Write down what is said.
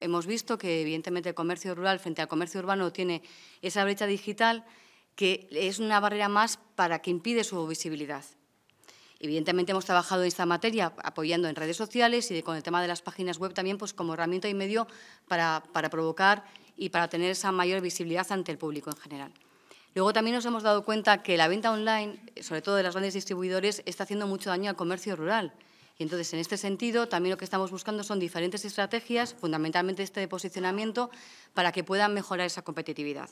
Hemos visto que, evidentemente, el comercio rural frente al comercio urbano tiene esa brecha digital que es una barrera más para que impide su visibilidad. Evidentemente hemos trabajado en esta materia apoyando en redes sociales y con el tema de las páginas web también pues como herramienta y medio para, para provocar y para tener esa mayor visibilidad ante el público en general. Luego también nos hemos dado cuenta que la venta online, sobre todo de las grandes distribuidores, está haciendo mucho daño al comercio rural. Y entonces, en este sentido, también lo que estamos buscando son diferentes estrategias, fundamentalmente este de posicionamiento, para que puedan mejorar esa competitividad.